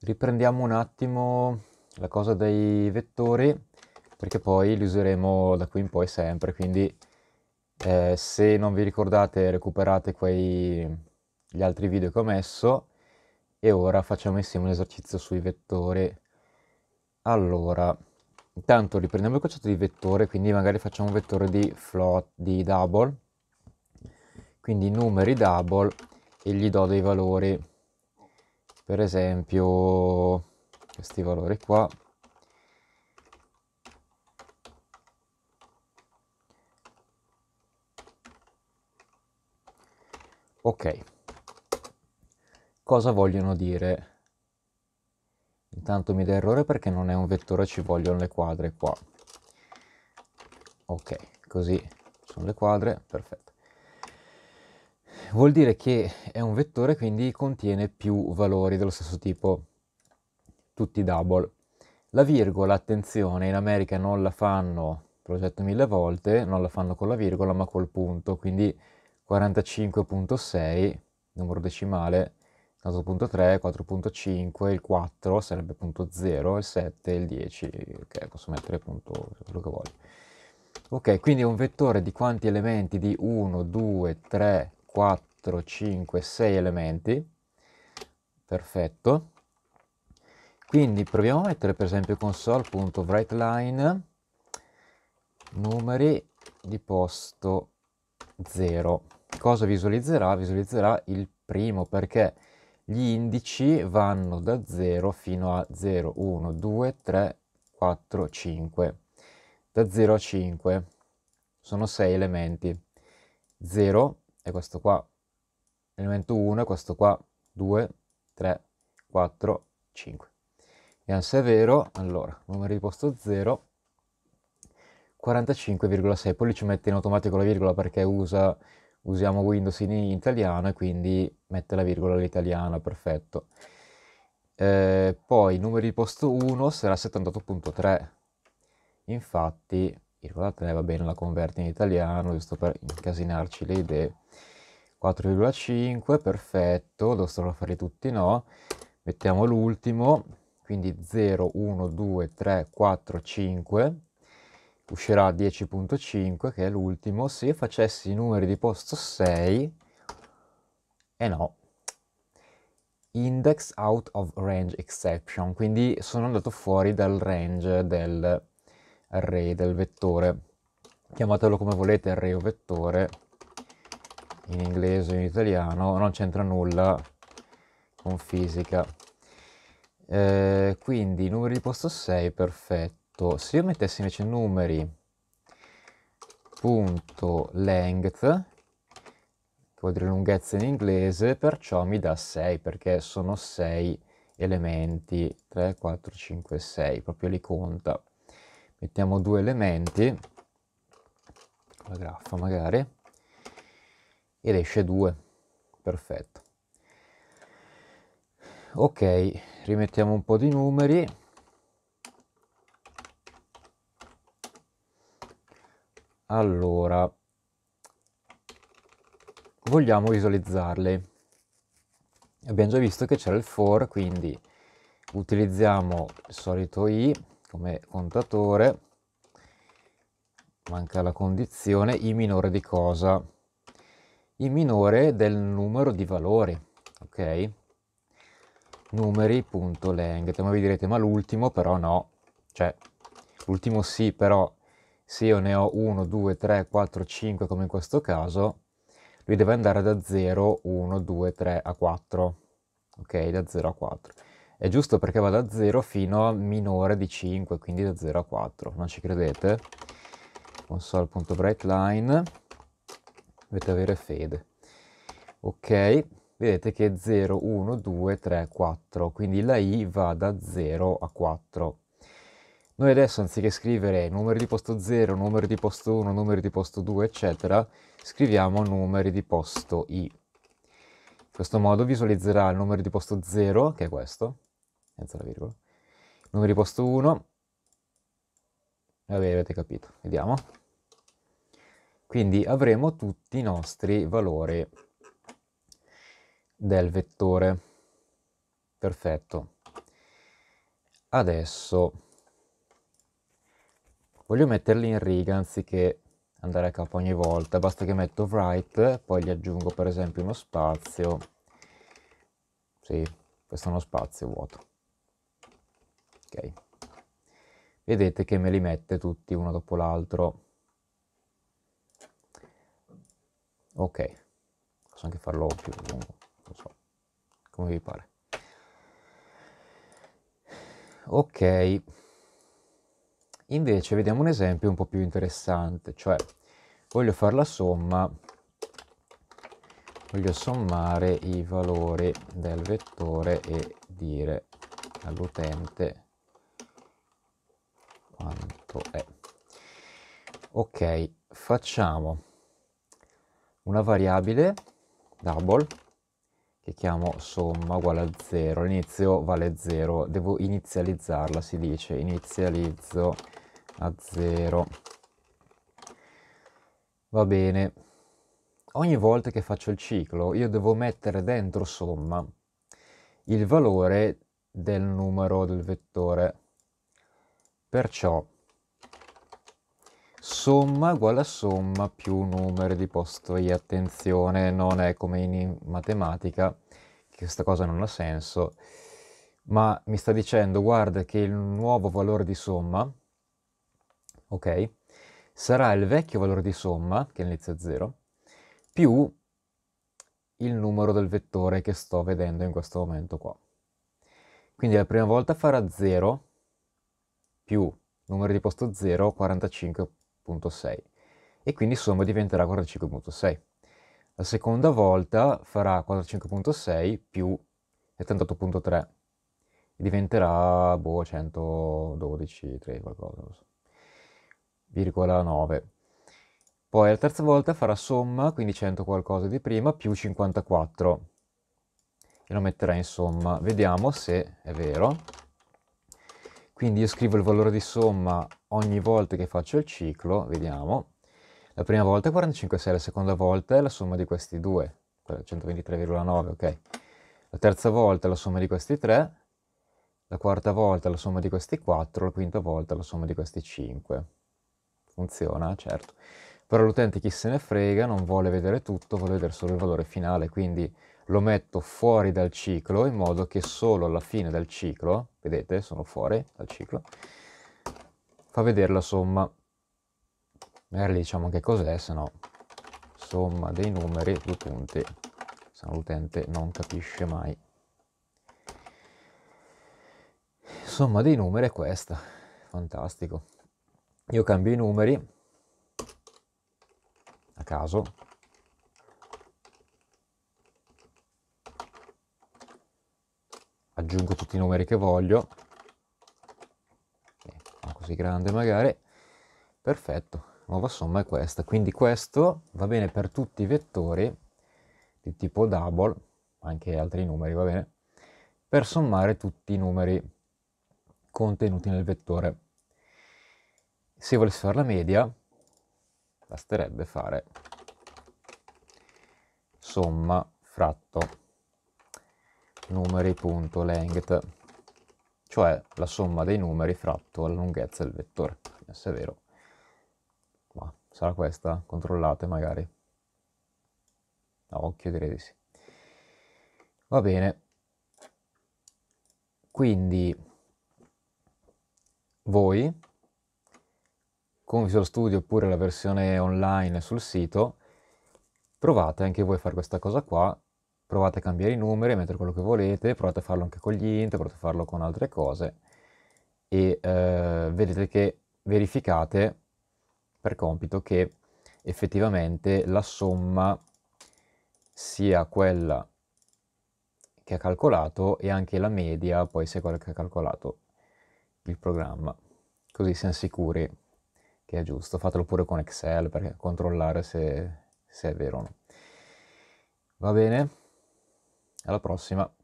Riprendiamo un attimo la cosa dei vettori perché poi li useremo da qui in poi sempre, quindi eh, se non vi ricordate recuperate quei, gli altri video che ho messo e ora facciamo insieme un esercizio sui vettori. Allora, intanto riprendiamo il concetto di vettore, quindi magari facciamo un vettore di float, di double, quindi numeri double e gli do dei valori per esempio questi valori qua ok cosa vogliono dire intanto mi dà errore perché non è un vettore ci vogliono le quadre qua ok così sono le quadre perfetto vuol dire che è un vettore quindi contiene più valori dello stesso tipo, tutti double. La virgola, attenzione, in America non la fanno, progetto mille volte, non la fanno con la virgola ma col punto, quindi 45.6, numero decimale, 4.3, 4.5, il 4 sarebbe punto 0, il 7, il 10, ok, posso mettere punto quello che voglio. Ok, quindi è un vettore di quanti elementi? Di 1, 2, 3, 4, 5, 6 elementi. Perfetto. Quindi proviamo a mettere per esempio console.writeLine numeri di posto 0. Cosa visualizzerà? Visualizzerà il primo perché gli indici vanno da 0 fino a 0, 1, 2, 3, 4, 5. Da 0 a 5 sono 6 elementi. 0, e questo qua elemento 1 e questo qua 2, 3, 4, 5. Vediamo se è vero, allora, numero di posto 0, 45,6, poi lì ci mette in automatico la virgola perché usa, usiamo Windows in italiano e quindi mette la virgola all'italiano, perfetto. Eh, poi numero di posto 1 sarà 78.3, infatti, virgola 3 va bene, la converte in italiano, giusto per incasinarci le idee. 4,5 perfetto lo devo a fare tutti no mettiamo l'ultimo quindi 0 1 2 3 4 5 uscirà 10.5 che è l'ultimo se facessi i numeri di posto 6 e eh no index out of range exception quindi sono andato fuori dal range del array del vettore chiamatelo come volete array o vettore in inglese o in italiano, non c'entra nulla con fisica. Eh, quindi numeri di posto 6, perfetto. Se io mettessi invece numeri punto length, che vuol dire lunghezza in inglese, perciò mi dà 6 perché sono 6 elementi, 3, 4, 5, 6, proprio li conta. Mettiamo due elementi, la graffa magari, ed esce 2 perfetto ok rimettiamo un po di numeri allora vogliamo visualizzarle abbiamo già visto che c'era il for quindi utilizziamo il solito i come contatore manca la condizione i minore di cosa il minore del numero di valori, ok? Numeri.length, ma vi direte, ma l'ultimo però no, cioè l'ultimo sì, però se io ne ho 1, 2, 3, 4, 5 come in questo caso, lui deve andare da 0, 1, 2, 3 a 4, ok? Da 0 a 4. È giusto perché va da 0 fino a minore di 5, quindi da 0 a 4, non ci credete? console.writeLine dovete avere fede. Ok, vedete che è 0, 1, 2, 3, 4, quindi la i va da 0 a 4. Noi adesso anziché scrivere numeri di posto 0, numeri di posto 1, numeri di posto 2, eccetera, scriviamo numeri di posto i. In questo modo visualizzerà il numero di posto 0, che è questo, senza la virgola, numero di posto 1, vabbè avete capito, vediamo, quindi avremo tutti i nostri valori del vettore. Perfetto. Adesso voglio metterli in riga anziché andare a capo ogni volta. Basta che metto write, poi gli aggiungo per esempio uno spazio. Sì, questo è uno spazio vuoto. Ok. Vedete che me li mette tutti uno dopo l'altro. ok posso anche farlo più lungo non so come vi pare ok invece vediamo un esempio un po' più interessante cioè voglio fare la somma voglio sommare i valori del vettore e dire all'utente quanto è ok facciamo una variabile double che chiamo somma uguale a 0, all'inizio vale 0, devo inizializzarla, si dice inizializzo a 0. Va bene, ogni volta che faccio il ciclo io devo mettere dentro somma il valore del numero del vettore, perciò somma uguale a somma più numero di posto posti. Attenzione, non è come in matematica, che questa cosa non ha senso, ma mi sta dicendo, guarda, che il nuovo valore di somma, ok, sarà il vecchio valore di somma, che inizia a 0, più il numero del vettore che sto vedendo in questo momento qua. Quindi la prima volta farà 0 più numero di posto 0, 45 3,6 e quindi somma diventerà 45,6. La seconda volta farà 45,6 più 78,3 e diventerà boh, 112, 3 qualcosa, non so. 0,9. Poi la terza volta farà somma, quindi 100 qualcosa di prima, più 54. E lo metterà in somma. Vediamo se è vero. Quindi io scrivo il valore di somma ogni volta che faccio il ciclo, vediamo. La prima volta è 45,6, la seconda volta è la somma di questi due, 123,9, ok. La terza volta è la somma di questi tre, la quarta volta è la somma di questi quattro, la quinta volta è la somma di questi cinque. Funziona, certo. Però l'utente chi se ne frega, non vuole vedere tutto, vuole vedere solo il valore finale, quindi lo metto fuori dal ciclo in modo che solo alla fine del ciclo, vedete, sono fuori dal ciclo, fa vedere la somma. Magari diciamo che cos'è, se no somma dei numeri, due punti, se no l'utente non capisce mai. Somma dei numeri è questa, fantastico. Io cambio i numeri a caso, aggiungo tutti i numeri che voglio, ecco, così grande magari, perfetto, nuova somma è questa, quindi questo va bene per tutti i vettori di tipo double, anche altri numeri va bene, per sommare tutti i numeri contenuti nel vettore. Se volessi fare la media, basterebbe fare somma fratto numeri.length, cioè la somma dei numeri fratto la lunghezza del vettore. Se è vero, ma sarà questa? Controllate magari. A occhio direi di sì. Va bene. Quindi voi con Visual Studio oppure la versione online sul sito provate anche voi a fare questa cosa qua provate a cambiare i numeri, a mettere quello che volete, provate a farlo anche con gli int, provate a farlo con altre cose e eh, vedete che verificate per compito che effettivamente la somma sia quella che ha calcolato e anche la media poi sia quella che ha calcolato il programma così siamo sicuri che è giusto fatelo pure con Excel per controllare se, se è vero o no va bene alla prossima.